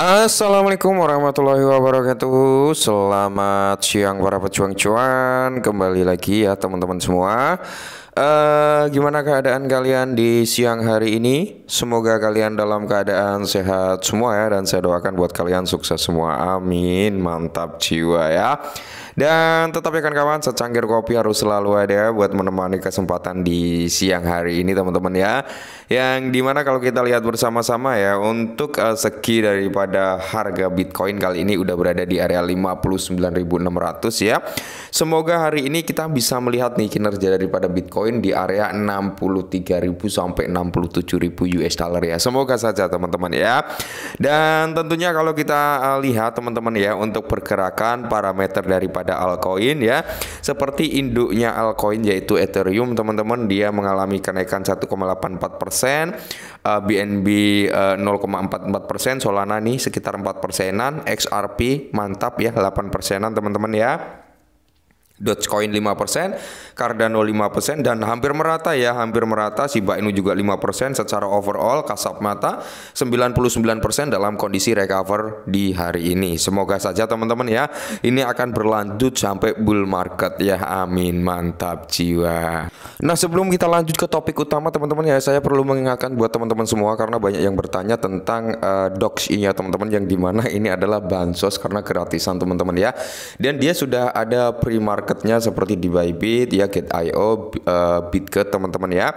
Assalamualaikum warahmatullahi wabarakatuh Selamat siang para pejuang cuan Kembali lagi ya teman-teman semua uh, Gimana keadaan kalian di siang hari ini? Semoga kalian dalam keadaan sehat semua ya Dan saya doakan buat kalian sukses semua Amin Mantap jiwa ya dan tetap ya kawan-kawan, secangkir kopi harus selalu ada ya buat menemani kesempatan di siang hari ini teman-teman ya. Yang dimana kalau kita lihat bersama-sama ya, untuk uh, segi daripada harga Bitcoin kali ini udah berada di area 59.600 ya. Semoga hari ini kita bisa melihat nih kinerja daripada Bitcoin di area 63.000 sampai 67.000 US dollar ya. Semoga saja teman-teman ya. Dan tentunya kalau kita eh, lihat teman-teman ya untuk pergerakan parameter daripada pada altcoin ya. Seperti induknya altcoin yaitu Ethereum teman-teman dia mengalami kenaikan 1,84%, uh, BNB uh, 0,44%, Solana nih sekitar 4 persenan, XRP mantap ya 8 persenan teman-teman ya. Dogecoin 5%, Cardano 5% dan hampir merata ya, hampir merata Shiba Inu juga 5% secara overall kasap mata 99% dalam kondisi recover di hari ini. Semoga saja teman-teman ya, ini akan berlanjut sampai bull market ya. Amin. Mantap jiwa. Nah, sebelum kita lanjut ke topik utama teman-teman ya, saya perlu mengingatkan buat teman-teman semua karena banyak yang bertanya tentang uh, docs ini ya teman-teman yang dimana ini adalah bansos karena gratisan teman-teman ya. Dan dia sudah ada pre-marketnya seperti di Bybit ya get.io uh, eh, Bitget teman-teman ya.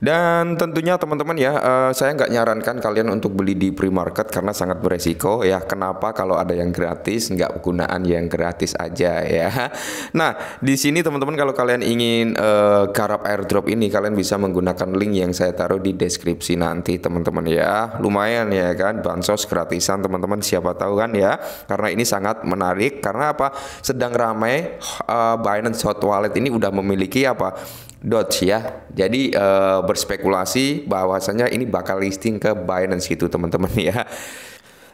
Dan tentunya teman-teman ya, uh, saya nggak nyarankan kalian untuk beli di pre-market karena sangat beresiko ya. Kenapa kalau ada yang gratis nggak penggunaan yang gratis aja ya. Nah di sini teman-teman kalau kalian ingin uh, garap airdrop ini kalian bisa menggunakan link yang saya taruh di deskripsi nanti teman-teman ya. Lumayan ya kan bansos gratisan teman-teman siapa tahu kan ya. Karena ini sangat menarik karena apa? Sedang ramai uh, Binance Hot Wallet ini udah memiliki memiliki apa Doge ya. Jadi e, berspekulasi bahwasanya ini bakal listing ke Binance gitu teman-teman ya.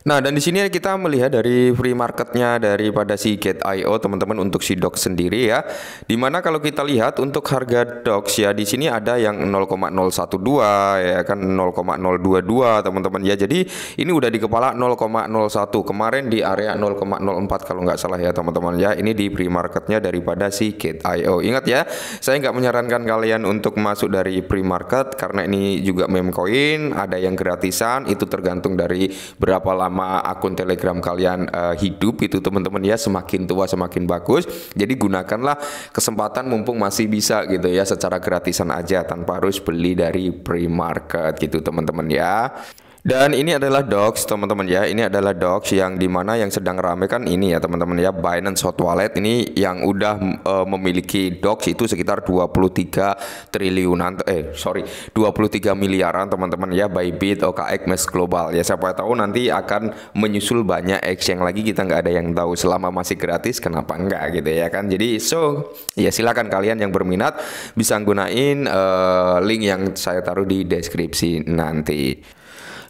Nah, dan di sini kita melihat dari free marketnya daripada si Gate.io teman-teman untuk si Dox sendiri ya. Dimana kalau kita lihat untuk harga Dox ya di sini ada yang 0,012 ya kan 0,022 teman-teman ya. Jadi ini udah di kepala 0,01 kemarin di area 0,04 kalau nggak salah ya teman-teman ya. Ini di free marketnya daripada si Gate.io. Ingat ya, saya nggak menyarankan kalian untuk masuk dari free market karena ini juga meme coin, ada yang gratisan itu tergantung dari berapa lama lama akun Telegram kalian uh, hidup itu teman-teman ya semakin tua semakin bagus. Jadi gunakanlah kesempatan mumpung masih bisa gitu ya secara gratisan aja tanpa harus beli dari pre-market gitu teman-teman ya. Dan ini adalah docs teman-teman ya. Ini adalah docs yang dimana yang sedang rame kan ini ya teman-teman ya Binance Hot Wallet ini yang udah e, memiliki docs itu sekitar 23 triliunan eh sorry 23 miliaran teman-teman ya Bybit, OKX, Mes Global ya siapa tahu nanti akan menyusul banyak exchange lagi kita nggak ada yang tahu selama masih gratis kenapa enggak gitu ya kan. Jadi so ya silakan kalian yang berminat bisa gunain e, link yang saya taruh di deskripsi nanti.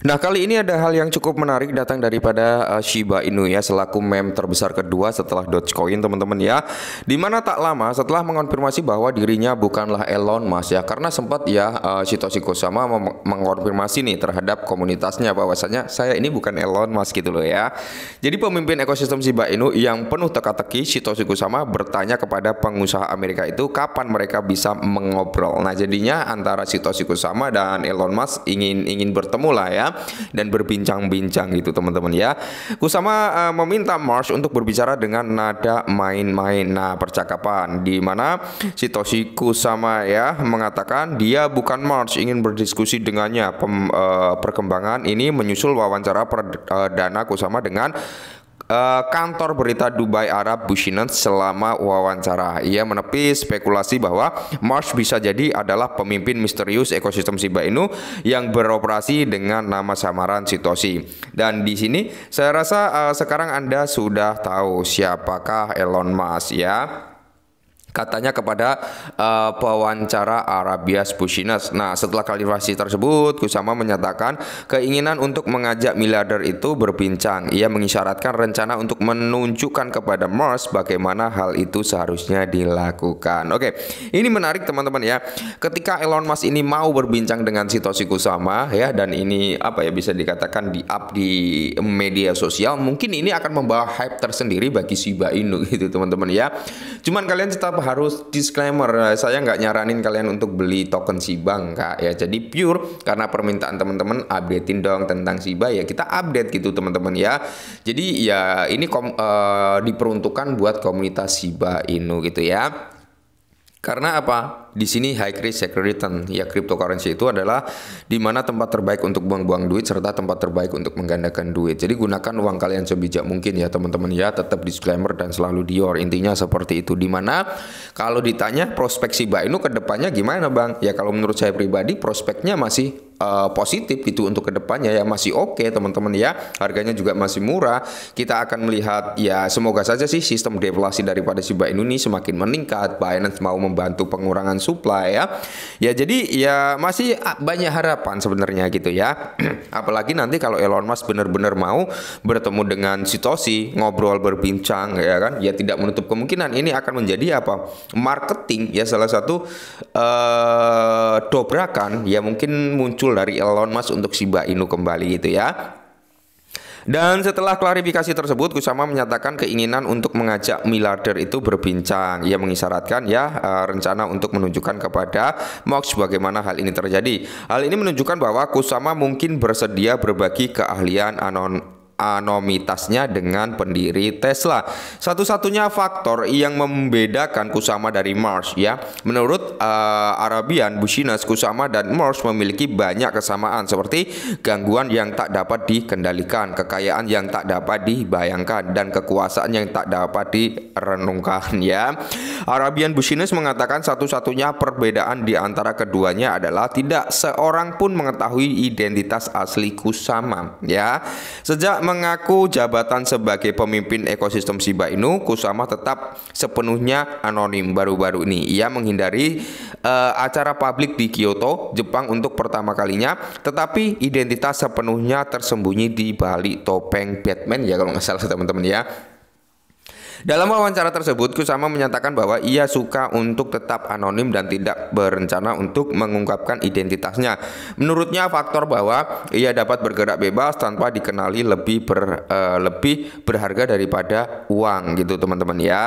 Nah, kali ini ada hal yang cukup menarik datang daripada uh, Shiba Inu ya selaku meme terbesar kedua setelah Dogecoin teman-teman ya. Dimana tak lama setelah mengonfirmasi bahwa dirinya bukanlah Elon Mas ya karena sempat ya uh, eh, Satoshi Kusama mengonfirmasi nih terhadap komunitasnya bahwasanya saya ini bukan Elon Mas gitu loh ya. Jadi pemimpin ekosistem Shiba Inu yang penuh teka-teki Satoshi Kusama bertanya kepada pengusaha Amerika itu kapan mereka bisa mengobrol. Nah, jadinya antara Satoshi Kusama dan Elon Mas ingin ingin bertemu lah ya Ya, dan berbincang-bincang gitu teman-teman ya. Kusama uh, meminta Marsh untuk berbicara dengan nada main-main. Nah, percakapan di mana si Toshiku sama ya mengatakan dia bukan Marsh ingin berdiskusi dengannya. Pem, uh, perkembangan ini menyusul wawancara perdana eh, Kusama dengan Eh, kantor berita Dubai Arab Bushinan selama wawancara. Ia menepis spekulasi bahwa Marsh bisa jadi adalah pemimpin misterius ekosistem Shiba Inu yang beroperasi dengan nama samaran Sitoshi. Dan di sini saya rasa uh, sekarang Anda sudah tahu siapakah Elon Musk ya katanya kepada uh, pewawancara Arabia Bushinas. Nah, setelah klarifikasi tersebut, Kusama menyatakan keinginan untuk mengajak miliarder itu berbincang. Ia mengisyaratkan rencana untuk menunjukkan kepada Mars bagaimana hal itu seharusnya dilakukan. Oke, ini menarik teman-teman ya. Ketika Elon Musk ini mau berbincang dengan Sitoshi Kusama ya dan ini apa ya bisa dikatakan di up di media sosial, mungkin ini akan membawa hype tersendiri bagi Shiba Inu gitu teman-teman ya. Cuman kalian tetap harus disclaimer, nah, saya nggak nyaranin kalian untuk beli token Shiba enggak ya. Jadi pure karena permintaan teman-teman updatein dong tentang Shiba ya kita update gitu teman-teman ya. Jadi ya ini kom, uh, diperuntukkan buat komunitas Shiba Inu gitu ya. Karena apa? di sini high risk high return ya cryptocurrency itu adalah di mana tempat terbaik untuk buang-buang duit serta tempat terbaik untuk menggandakan duit. Jadi gunakan uang kalian sebijak mungkin ya teman-teman ya tetap disclaimer dan selalu dior intinya seperti itu. Di mana kalau ditanya prospek Shiba ke depannya gimana Bang? Ya kalau menurut saya pribadi prospeknya masih uh, positif gitu untuk kedepannya ya masih oke okay, teman-teman ya harganya juga masih murah kita akan melihat ya semoga saja sih sistem deflasi daripada Shiba Inu ini semakin meningkat Binance mau membantu pengurangan supply ya. Ya jadi ya masih banyak harapan sebenarnya gitu ya. Apalagi nanti kalau Elon Musk benar-benar mau bertemu dengan Sitosi, ngobrol berbincang ya kan. Ya tidak menutup kemungkinan ini akan menjadi apa? marketing ya salah satu uh, dobrakan ya mungkin muncul dari Elon Musk untuk Shiba Inu kembali gitu ya. Dan setelah klarifikasi tersebut, Kusama menyatakan keinginan untuk mengajak miliarder itu berbincang. Ia mengisyaratkan ya e, rencana untuk menunjukkan kepada Mox bagaimana hal ini terjadi. Hal ini menunjukkan bahwa Kusama mungkin bersedia berbagi keahlian anon anomitasnya dengan pendiri Tesla. Satu-satunya faktor yang membedakan Kusama dari Mars ya. Menurut uh, Arabian Bushinas, Kusama dan Mars memiliki banyak kesamaan seperti gangguan yang tak dapat dikendalikan, kekayaan yang tak dapat dibayangkan dan kekuasaan yang tak dapat direnungkan ya. Arabian Bushinas mengatakan satu-satunya perbedaan di antara keduanya adalah tidak seorang pun mengetahui identitas asli Kusama ya. Sejak mengaku jabatan sebagai pemimpin ekosistem Shiba Inu, Kusama tetap sepenuhnya anonim baru-baru ini. Ia menghindari uh, acara publik di Kyoto, Jepang untuk pertama kalinya, tetapi identitas sepenuhnya tersembunyi di balik topeng Batman ya kalau nggak salah teman-teman ya. Dalam wawancara tersebut, Kusama menyatakan bahwa ia suka untuk tetap anonim dan tidak berencana untuk mengungkapkan identitasnya. Menurutnya, faktor bahwa ia dapat bergerak bebas tanpa dikenali lebih ber, uh, lebih berharga daripada uang gitu, teman-teman ya.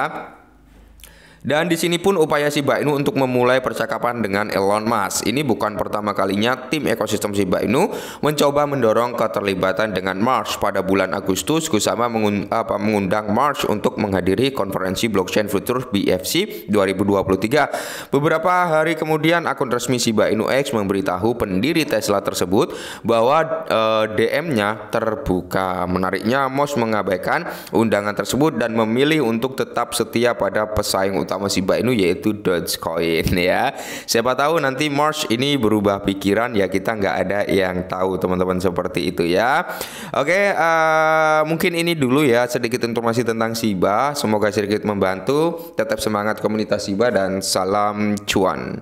Dan di sini pun upaya Shiba Inu untuk memulai percakapan dengan Elon Musk. Ini bukan pertama kalinya tim ekosistem Shiba Inu mencoba mendorong keterlibatan dengan Mars pada bulan Agustus Kusama mengundang Mars untuk menghadiri konferensi blockchain Futures BFC 2023. Beberapa hari kemudian akun resmi Shiba Inu X memberitahu pendiri Tesla tersebut bahwa eh, DM-nya terbuka. Menariknya Musk mengabaikan undangan tersebut dan memilih untuk tetap setia pada pesaing utama si Bainu yaitu Dogecoin ya. Siapa tahu nanti March ini berubah pikiran ya kita nggak ada yang tahu teman-teman seperti itu ya. Oke, uh, mungkin ini dulu ya sedikit informasi tentang SIBA Semoga sedikit membantu. Tetap semangat komunitas SIBA dan salam cuan.